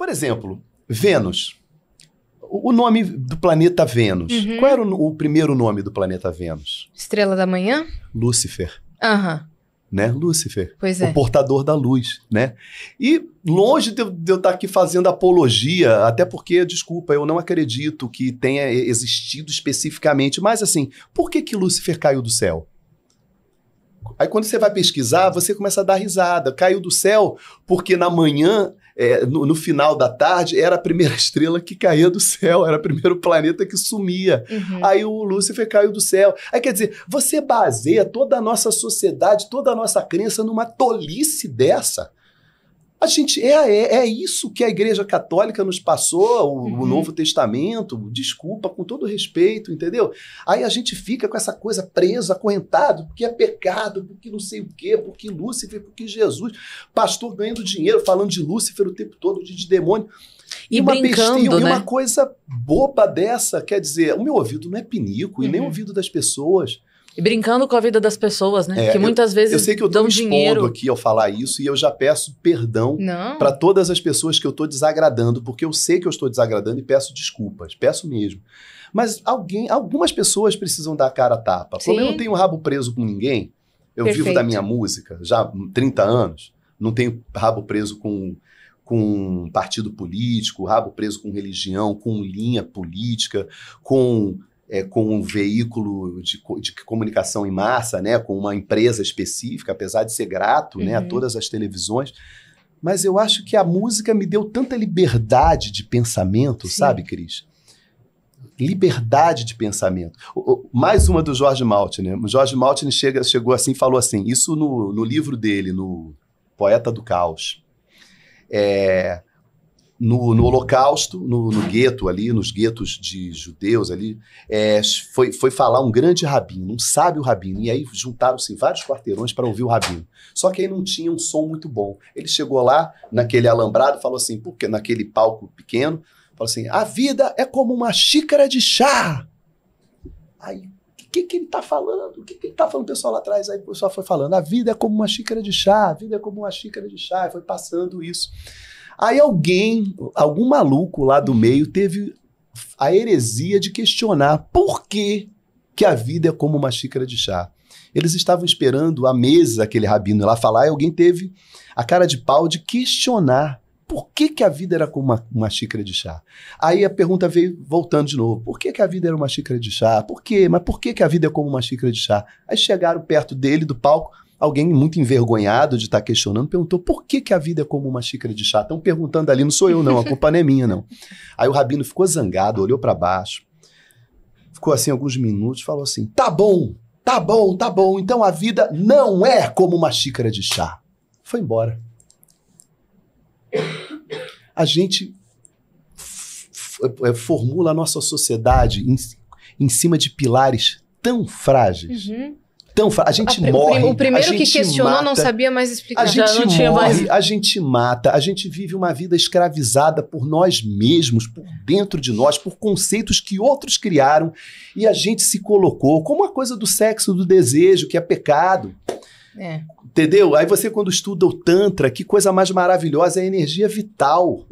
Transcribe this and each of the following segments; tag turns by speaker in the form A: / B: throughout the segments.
A: Por exemplo, Vênus. O nome do planeta Vênus. Uhum. Qual era o, o, primeiro nome do planeta Vênus? Estrela da Manhã? Lúcifer. Aham. Uhum. Né? Lúcifer. Pois é. O portador da luz, né? E longe de, de eu estar tá aqui fazendo apologia, até porque, desculpa, eu não acredito que tenha existido especificamente, mas assim, por que que Lúcifer caiu do céu? Aí quando você vai pesquisar, você começa a dar risada. Caiu do céu porque na manhã é, no, no, final da tarde, era a primeira estrela que caía do céu, era o primeiro planeta que sumia. Uhum. Aí o Lúcifer caiu do céu. Aí quer dizer, você baseia toda a nossa sociedade, toda a nossa crença numa tolice dessa. A gente é, é, é, isso que a Igreja Católica nos passou, o, uhum. o, Novo Testamento, desculpa, com todo respeito, entendeu? Aí a gente fica com essa coisa preso, acorrentado, porque é pecado, porque não sei o quê, porque Lúcifer, porque Jesus, pastor ganhando dinheiro, falando de Lúcifer o tempo todo, de, de demônio. E, e uma né? e uma né? coisa boba dessa, quer dizer, o meu ouvido não é pinico, uhum. e nem o ouvido das pessoas. E brincando com a vida das pessoas, né? É, que muitas eu, vezes. Eu sei que eu estou expondo dinheiro. aqui ao falar isso e eu já peço perdão para todas as pessoas que eu estou desagradando, porque eu sei que eu estou desagradando e peço desculpas, peço mesmo. Mas alguém, algumas pessoas precisam dar a cara a tapa. Sim. Como eu não tenho rabo preso com ninguém, eu Perfeito. vivo da minha música já há 30 anos, não tenho rabo preso com com partido político, rabo preso com religião, com linha política, com é, com um veículo de, de, comunicação em massa, né, com uma empresa específica, apesar de ser grato uhum. né, a uhum. todas as televisões. Mas eu acho que a música me deu tanta liberdade de pensamento, Sim. sabe, Cris? Liberdade de pensamento. Mais uma do Jorge Maltner. Né? O Jorge Maltin chega, chegou assim falou assim: isso no, no livro dele, no Poeta do Caos. É, no, no Holocausto, no, no, gueto ali, nos guetos de judeus ali, é, foi, foi falar um grande rabino, um sábio rabino. E aí juntaram-se vários quarteirões para ouvir o rabino. Só que aí não tinha um som muito bom. Ele chegou lá, naquele alambrado, falou assim, porque naquele palco pequeno, falou assim: a vida é como uma xícara de chá. Aí o que, que ele está falando? O que, que ele está falando? O pessoal lá atrás, aí o pessoal foi falando, a vida é como uma xícara de chá, a vida é como uma xícara de chá, e foi passando isso. Aí alguém, algum maluco lá do meio, teve a heresia de questionar por que, que a vida é como uma xícara de chá. Eles estavam esperando a mesa, aquele rabino lá falar, e alguém teve a cara de pau de questionar por que, que a vida era como uma, uma, xícara de chá? Aí a pergunta veio voltando de novo. Por que, que a vida era uma xícara de chá? Por quê? Mas por que, que a vida é como uma xícara de chá? Aí chegaram perto dele, do palco, alguém muito envergonhado de estar tá questionando perguntou por que, que a vida é como uma xícara de chá. Estão perguntando ali, não sou eu não, a culpa não é minha não. Aí o rabino ficou zangado, olhou para baixo, ficou assim alguns minutos, falou assim: tá bom, tá bom, tá bom, então a vida não é como uma xícara de chá. Foi embora. A gente é, formula a nossa sociedade em, em cima de pilares tão frágeis. Uhum tão A gente ah, a, morre. O primeiro que questionou mata, não sabia mais explicar. A gente não tinha mais... a gente mata, a gente vive uma vida escravizada por nós mesmos, por dentro de nós, por conceitos que outros criaram e a gente se colocou como a coisa do sexo, do desejo, que é pecado. É. Entendeu? Aí você, quando estuda o Tantra, que coisa mais maravilhosa é a energia vital.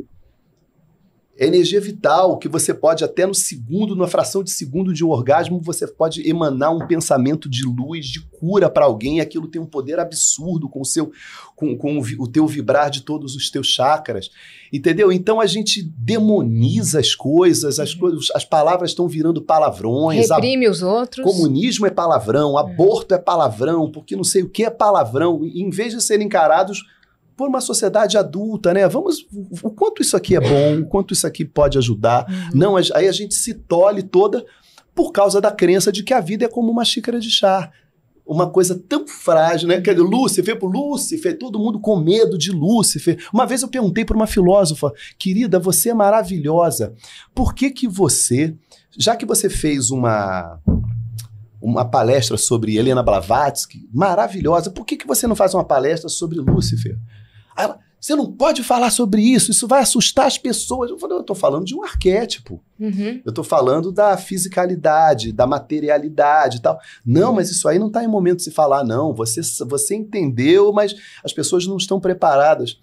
A: É energia vital, que você pode, até no segundo, na fração de segundo de um orgasmo, você pode emanar um pensamento de luz, de cura para alguém. Aquilo tem um poder absurdo com o seu, com, com o, o teu vibrar de todos os teus chakras. Entendeu? Então a gente demoniza as coisas, as, uhum. coisas, as palavras estão virando palavrões. Reprime a, os outros. Comunismo é palavrão, uhum. aborto é palavrão, porque não sei o que é palavrão. E, em vez de serem encarados por uma sociedade adulta, né? Vamos, o quanto isso aqui é bom, o quanto isso aqui pode ajudar. Uhum. Não, aí a gente se tolhe toda por causa da crença de que a vida é como uma xícara de chá. Uma coisa tão frágil, né? Que Lúcifer, pro Lúcifer, todo mundo com medo de Lúcifer. Uma vez eu perguntei para uma filósofa, querida, você é maravilhosa. Por que que você, já que você fez uma uma palestra sobre Helena Blavatsky, maravilhosa. Por que, que você não faz uma palestra sobre Lúcifer? Ela, você não pode falar sobre isso, isso vai assustar as pessoas. Eu falei, eu estou falando de um arquétipo. Uhum. Eu estou falando da fisicalidade, da materialidade e tal. Não, uhum. mas isso aí não está em momento de se falar, não. Você, você entendeu, mas as pessoas não estão preparadas.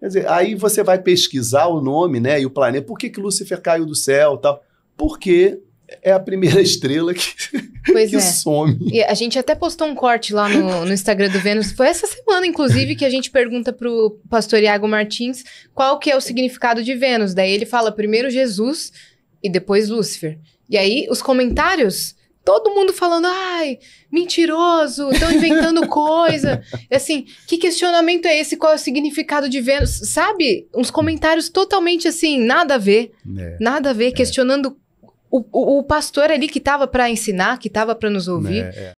A: Quer dizer, aí você vai pesquisar o nome, né, e o planeta. Por que, que Lúcifer caiu do céu tal? Porque é a primeira estrela que, que é. some. E a gente até postou um corte lá no, no, Instagram do Vênus. Foi essa semana, inclusive, que a gente pergunta pro pastor Iago Martins qual que é o significado de Vênus. Daí ele fala primeiro Jesus e depois Lúcifer. E aí os comentários, todo mundo falando, ai, mentiroso, estão inventando coisa. Assim, que questionamento é esse? Qual é o significado de Vênus? Sabe? Uns comentários totalmente assim, nada a ver. É, nada a ver, é. questionando o, o, pastor ali que estava para ensinar, que estava para nos ouvir, né, é, é.